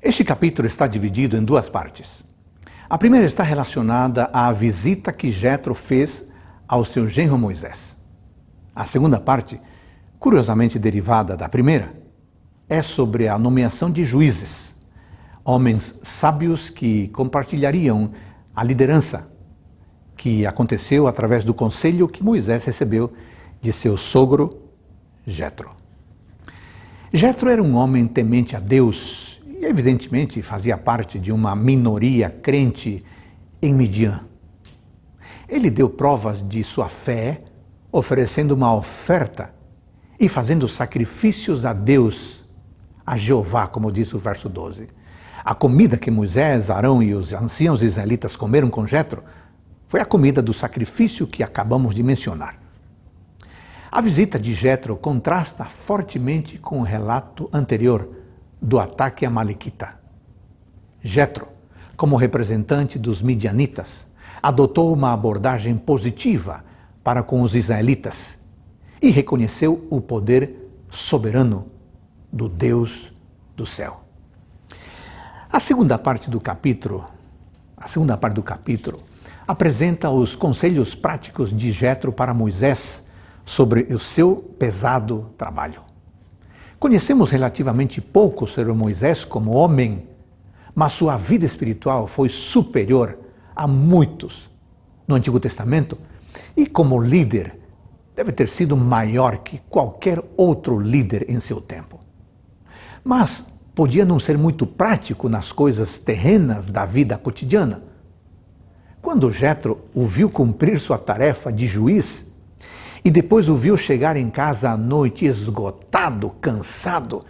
Este capítulo está dividido em duas partes. A primeira está relacionada à visita que Jetro fez ao seu genro Moisés. A segunda parte, curiosamente derivada da primeira, é sobre a nomeação de juízes, homens sábios que compartilhariam a liderança que aconteceu através do conselho que Moisés recebeu de seu sogro Jetro. Jetro era um homem temente a Deus, e evidentemente fazia parte de uma minoria crente em Midian. Ele deu provas de sua fé, oferecendo uma oferta e fazendo sacrifícios a Deus, a Jeová, como diz o verso 12. A comida que Moisés, Arão e os anciãos israelitas comeram com Jetro foi a comida do sacrifício que acabamos de mencionar. A visita de Jetro contrasta fortemente com o relato anterior do ataque a Malequita. Jetro, como representante dos midianitas, adotou uma abordagem positiva para com os israelitas e reconheceu o poder soberano do Deus do céu. A segunda parte do capítulo, a segunda parte do capítulo apresenta os conselhos práticos de Jetro para Moisés sobre o seu pesado trabalho. Conhecemos relativamente pouco sobre Moisés como homem, mas sua vida espiritual foi superior a muitos no Antigo Testamento e, como líder, deve ter sido maior que qualquer outro líder em seu tempo. Mas podia não ser muito prático nas coisas terrenas da vida cotidiana. Quando Jetro o viu cumprir sua tarefa de juiz, e depois o viu chegar em casa à noite esgotado, cansado,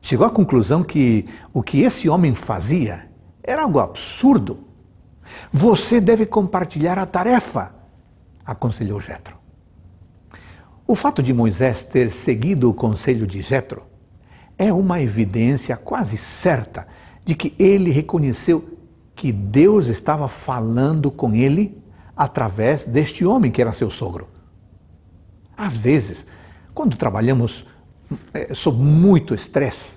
chegou à conclusão que o que esse homem fazia era algo absurdo. Você deve compartilhar a tarefa, aconselhou Jetro. O fato de Moisés ter seguido o conselho de Jetro é uma evidência quase certa de que ele reconheceu que Deus estava falando com ele através deste homem que era seu sogro. Às vezes, quando trabalhamos é, sob muito estresse,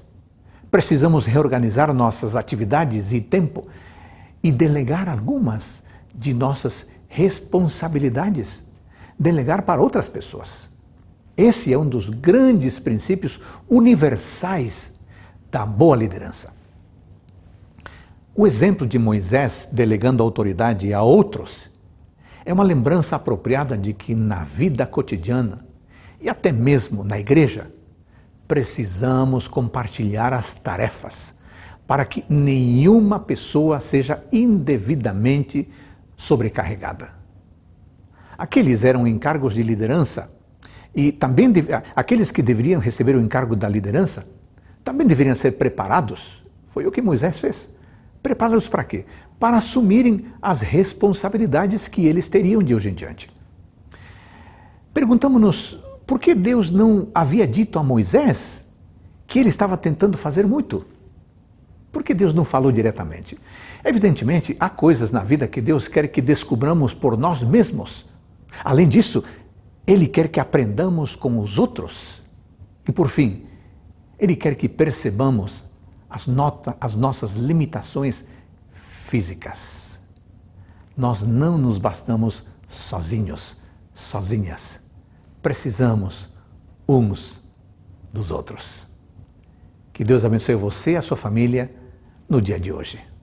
precisamos reorganizar nossas atividades e tempo e delegar algumas de nossas responsabilidades, delegar para outras pessoas. Esse é um dos grandes princípios universais da boa liderança. O exemplo de Moisés delegando autoridade a outros é uma lembrança apropriada de que na vida cotidiana e até mesmo na igreja, precisamos compartilhar as tarefas para que nenhuma pessoa seja indevidamente sobrecarregada. Aqueles eram encargos de liderança e também aqueles que deveriam receber o encargo da liderança também deveriam ser preparados. Foi o que Moisés fez. Prepara-os para quê? Para assumirem as responsabilidades que eles teriam de hoje em diante. Perguntamos-nos por que Deus não havia dito a Moisés que ele estava tentando fazer muito? Por que Deus não falou diretamente? Evidentemente, há coisas na vida que Deus quer que descobramos por nós mesmos. Além disso, Ele quer que aprendamos com os outros. E por fim, Ele quer que percebamos as, nota, as nossas limitações físicas. Nós não nos bastamos sozinhos, sozinhas. Precisamos uns dos outros. Que Deus abençoe você e a sua família no dia de hoje.